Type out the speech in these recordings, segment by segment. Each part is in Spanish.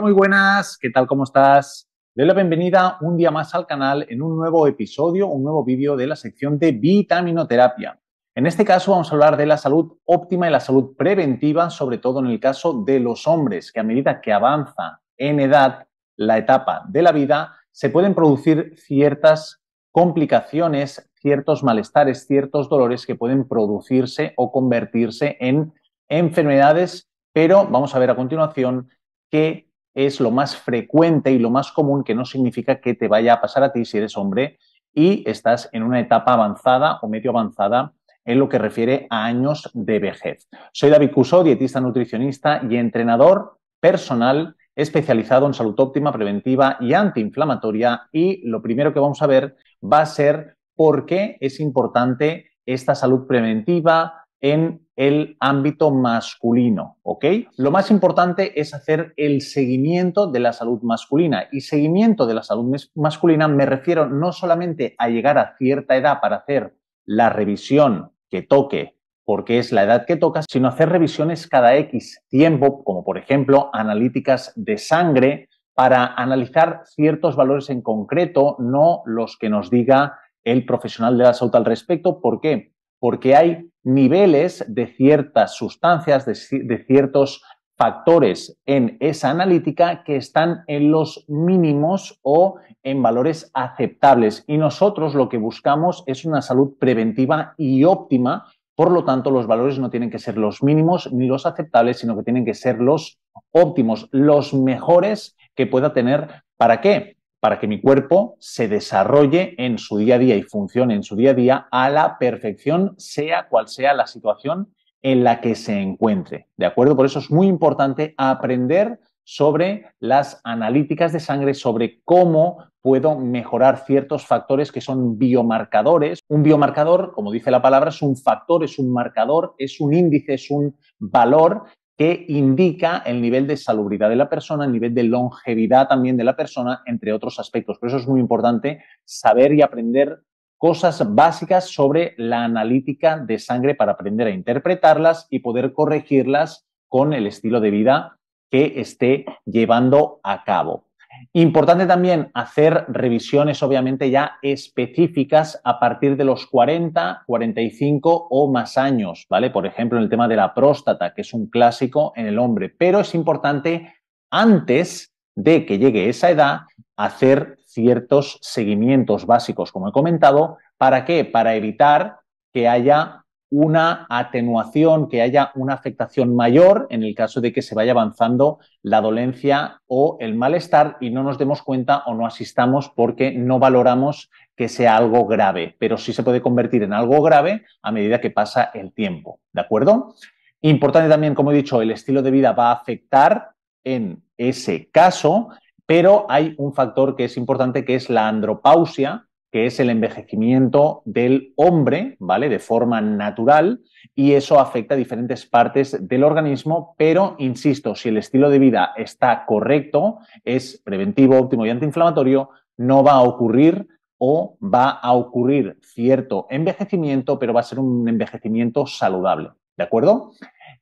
muy buenas, ¿qué tal? ¿Cómo estás? la bienvenida un día más al canal en un nuevo episodio, un nuevo vídeo de la sección de vitaminoterapia. En este caso vamos a hablar de la salud óptima y la salud preventiva, sobre todo en el caso de los hombres, que a medida que avanza en edad, la etapa de la vida, se pueden producir ciertas complicaciones, ciertos malestares, ciertos dolores que pueden producirse o convertirse en enfermedades, pero vamos a ver a continuación que es lo más frecuente y lo más común, que no significa que te vaya a pasar a ti si eres hombre y estás en una etapa avanzada o medio avanzada en lo que refiere a años de vejez. Soy David Cuso, dietista nutricionista y entrenador personal especializado en salud óptima, preventiva y antiinflamatoria. Y lo primero que vamos a ver va a ser por qué es importante esta salud preventiva, en el ámbito masculino, ¿ok? Lo más importante es hacer el seguimiento de la salud masculina. Y seguimiento de la salud masculina me refiero no solamente a llegar a cierta edad para hacer la revisión que toque, porque es la edad que toca, sino hacer revisiones cada X tiempo, como por ejemplo analíticas de sangre, para analizar ciertos valores en concreto, no los que nos diga el profesional de la salud al respecto. ¿Por qué? Porque hay niveles de ciertas sustancias, de, ciertos factores en esa analítica que están en los mínimos o en valores aceptables. Y nosotros lo que buscamos es una salud preventiva y óptima. Por lo tanto, los valores no tienen que ser los mínimos ni los aceptables, sino que tienen que ser los óptimos, los mejores que pueda tener. ¿Para qué? para que mi cuerpo se desarrolle en su día a día y funcione en su día a día a la perfección, sea cual sea la situación en la que se encuentre. ¿De acuerdo? Por eso es muy importante aprender sobre las analíticas de sangre, sobre cómo puedo mejorar ciertos factores que son biomarcadores. Un biomarcador, como dice la palabra, es un factor, es un marcador, es un índice, es un valor que indica el nivel de salubridad de la persona, el nivel de longevidad también de la persona, entre otros aspectos. Por eso es muy importante saber y aprender cosas básicas sobre la analítica de sangre para aprender a interpretarlas y poder corregirlas con el estilo de vida que esté llevando a cabo. Importante también hacer revisiones, obviamente, ya específicas a partir de los 40, 45 o más años, ¿vale? Por ejemplo, en el tema de la próstata, que es un clásico en el hombre, pero es importante antes de que llegue esa edad hacer ciertos seguimientos básicos, como he comentado, ¿para qué? Para evitar que haya una atenuación, que haya una afectación mayor en el caso de que se vaya avanzando la dolencia o el malestar y no nos demos cuenta o no asistamos porque no valoramos que sea algo grave, pero sí se puede convertir en algo grave a medida que pasa el tiempo, ¿de acuerdo? Importante también, como he dicho, el estilo de vida va a afectar en ese caso, pero hay un factor que es importante que es la andropausia, que es el envejecimiento del hombre, ¿vale? De forma natural, y eso afecta a diferentes partes del organismo, pero, insisto, si el estilo de vida está correcto, es preventivo, óptimo y antiinflamatorio, no va a ocurrir o va a ocurrir cierto envejecimiento, pero va a ser un envejecimiento saludable, ¿de acuerdo?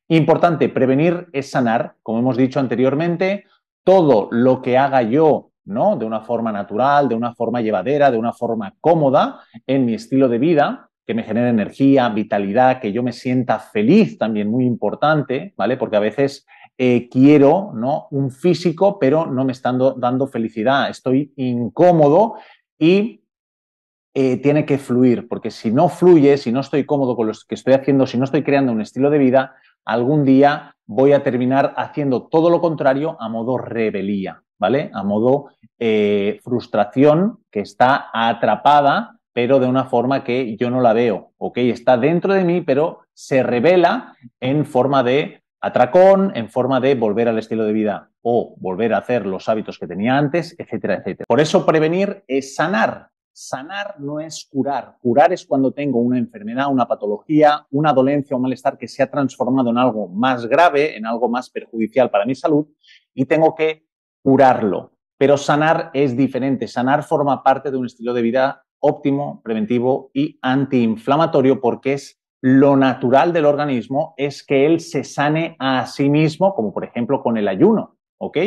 Importante, prevenir es sanar, como hemos dicho anteriormente, todo lo que haga yo de una forma natural, de una forma llevadera, de una forma cómoda en mi estilo de vida, que me genere energía, vitalidad, que yo me sienta feliz, también muy importante, ¿vale? Porque a veces eh, quiero ¿no? un físico, pero no me están dando felicidad, estoy incómodo y eh, tiene que fluir, porque si no fluye, si no estoy cómodo con lo que estoy haciendo, si no estoy creando un estilo de vida, algún día voy a terminar haciendo todo lo contrario a modo rebelía. ¿vale? A modo eh, frustración que está atrapada, pero de una forma que yo no la veo, ¿ok? Está dentro de mí, pero se revela en forma de atracón, en forma de volver al estilo de vida o volver a hacer los hábitos que tenía antes, etcétera, etcétera. Por eso prevenir es sanar. Sanar no es curar. Curar es cuando tengo una enfermedad, una patología, una dolencia o malestar que se ha transformado en algo más grave, en algo más perjudicial para mi salud y tengo que curarlo, pero sanar es diferente. Sanar forma parte de un estilo de vida óptimo, preventivo y antiinflamatorio porque es lo natural del organismo es que él se sane a sí mismo, como por ejemplo con el ayuno. ¿ok?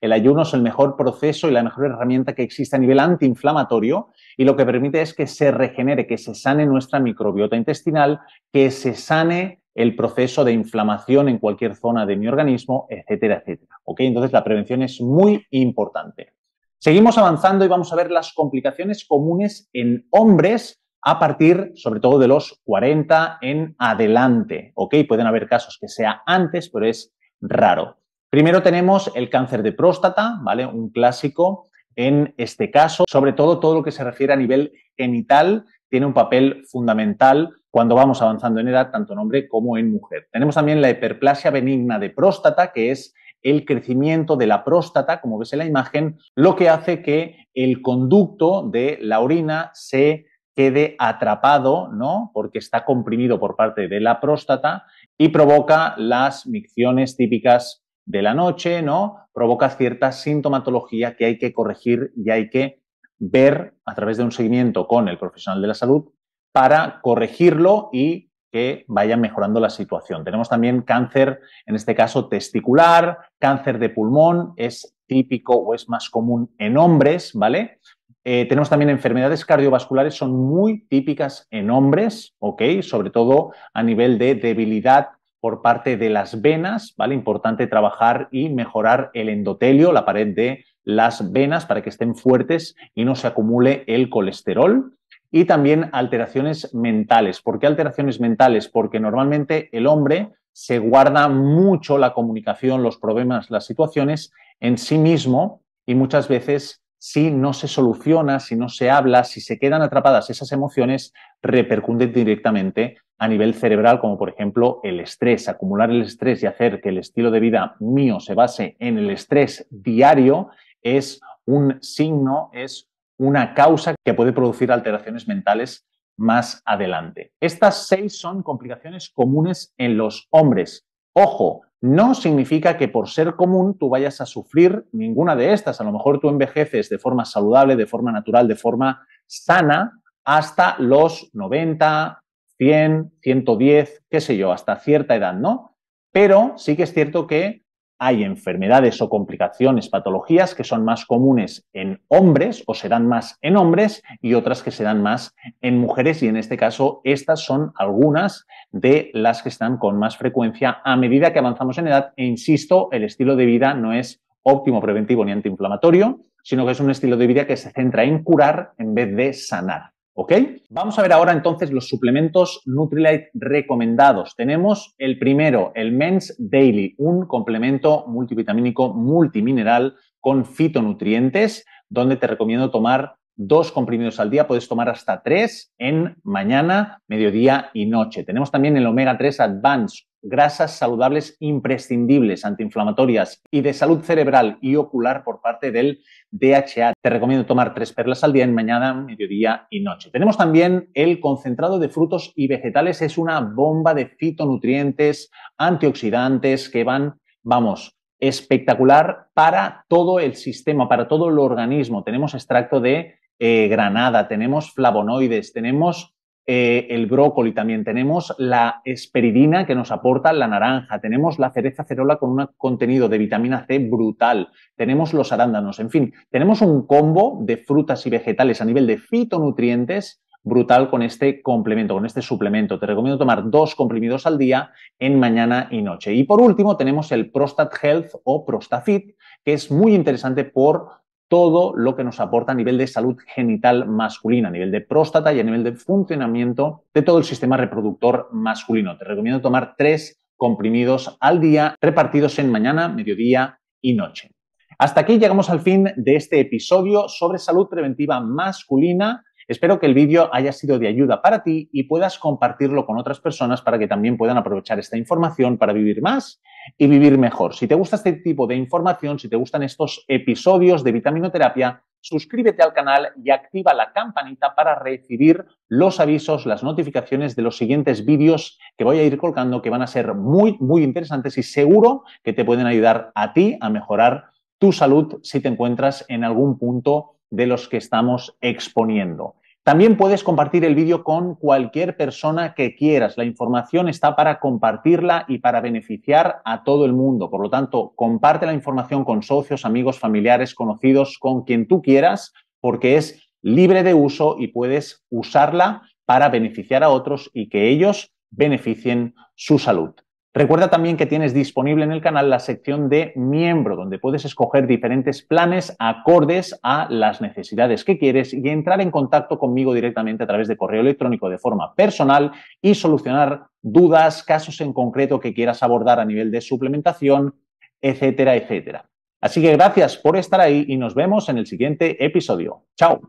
El ayuno es el mejor proceso y la mejor herramienta que existe a nivel antiinflamatorio y lo que permite es que se regenere, que se sane nuestra microbiota intestinal, que se sane el proceso de inflamación en cualquier zona de mi organismo, etcétera, etcétera. ¿Ok? Entonces la prevención es muy importante. Seguimos avanzando y vamos a ver las complicaciones comunes en hombres a partir, sobre todo, de los 40 en adelante. ¿Ok? Pueden haber casos que sea antes, pero es raro. Primero tenemos el cáncer de próstata, ¿vale? Un clásico en este caso. Sobre todo, todo lo que se refiere a nivel genital tiene un papel fundamental cuando vamos avanzando en edad, tanto en hombre como en mujer. Tenemos también la hiperplasia benigna de próstata, que es el crecimiento de la próstata, como ves en la imagen, lo que hace que el conducto de la orina se quede atrapado, ¿no? Porque está comprimido por parte de la próstata y provoca las micciones típicas de la noche, ¿no? Provoca cierta sintomatología que hay que corregir y hay que ver a través de un seguimiento con el profesional de la salud para corregirlo y que vaya mejorando la situación. Tenemos también cáncer, en este caso testicular, cáncer de pulmón, es típico o es más común en hombres, ¿vale? Eh, tenemos también enfermedades cardiovasculares, son muy típicas en hombres, ¿ok? Sobre todo a nivel de debilidad por parte de las venas, ¿vale? Importante trabajar y mejorar el endotelio, la pared de las venas, para que estén fuertes y no se acumule el colesterol y también alteraciones mentales. ¿Por qué alteraciones mentales? Porque normalmente el hombre se guarda mucho la comunicación, los problemas, las situaciones en sí mismo y muchas veces si no se soluciona, si no se habla, si se quedan atrapadas esas emociones, repercuten directamente a nivel cerebral, como por ejemplo el estrés. Acumular el estrés y hacer que el estilo de vida mío se base en el estrés diario es un signo, es una causa que puede producir alteraciones mentales más adelante. Estas seis son complicaciones comunes en los hombres. Ojo, no significa que por ser común tú vayas a sufrir ninguna de estas. A lo mejor tú envejeces de forma saludable, de forma natural, de forma sana, hasta los 90, 100, 110, qué sé yo, hasta cierta edad, ¿no? Pero sí que es cierto que hay enfermedades o complicaciones, patologías que son más comunes en hombres o se dan más en hombres y otras que se dan más en mujeres y en este caso estas son algunas de las que están con más frecuencia a medida que avanzamos en edad e insisto, el estilo de vida no es óptimo preventivo ni antiinflamatorio, sino que es un estilo de vida que se centra en curar en vez de sanar. ¿Ok? Vamos a ver ahora entonces los suplementos Nutrilite recomendados. Tenemos el primero, el Men's Daily, un complemento multivitamínico multimineral con fitonutrientes, donde te recomiendo tomar dos comprimidos al día, puedes tomar hasta tres en mañana, mediodía y noche. Tenemos también el Omega 3 Advanced grasas saludables imprescindibles, antiinflamatorias y de salud cerebral y ocular por parte del DHA. Te recomiendo tomar tres perlas al día en mañana, mediodía y noche. Tenemos también el concentrado de frutos y vegetales. Es una bomba de fitonutrientes, antioxidantes que van, vamos, espectacular para todo el sistema, para todo el organismo. Tenemos extracto de eh, granada, tenemos flavonoides, tenemos eh, el brócoli también, tenemos la esperidina que nos aporta la naranja, tenemos la cereza cerola con un contenido de vitamina C brutal, tenemos los arándanos, en fin, tenemos un combo de frutas y vegetales a nivel de fitonutrientes brutal con este complemento, con este suplemento. Te recomiendo tomar dos comprimidos al día en mañana y noche. Y por último, tenemos el Prostat Health o Prostafit, que es muy interesante por todo lo que nos aporta a nivel de salud genital masculina, a nivel de próstata y a nivel de funcionamiento de todo el sistema reproductor masculino. Te recomiendo tomar tres comprimidos al día, repartidos en mañana, mediodía y noche. Hasta aquí llegamos al fin de este episodio sobre salud preventiva masculina. Espero que el vídeo haya sido de ayuda para ti y puedas compartirlo con otras personas para que también puedan aprovechar esta información para vivir más y vivir mejor. Si te gusta este tipo de información, si te gustan estos episodios de vitaminoterapia, suscríbete al canal y activa la campanita para recibir los avisos, las notificaciones de los siguientes vídeos que voy a ir colgando que van a ser muy, muy interesantes y seguro que te pueden ayudar a ti a mejorar tu salud si te encuentras en algún punto de los que estamos exponiendo. También puedes compartir el vídeo con cualquier persona que quieras. La información está para compartirla y para beneficiar a todo el mundo. Por lo tanto, comparte la información con socios, amigos, familiares, conocidos, con quien tú quieras, porque es libre de uso y puedes usarla para beneficiar a otros y que ellos beneficien su salud. Recuerda también que tienes disponible en el canal la sección de miembro, donde puedes escoger diferentes planes acordes a las necesidades que quieres y entrar en contacto conmigo directamente a través de correo electrónico de forma personal y solucionar dudas, casos en concreto que quieras abordar a nivel de suplementación, etcétera, etcétera. Así que gracias por estar ahí y nos vemos en el siguiente episodio. Chao.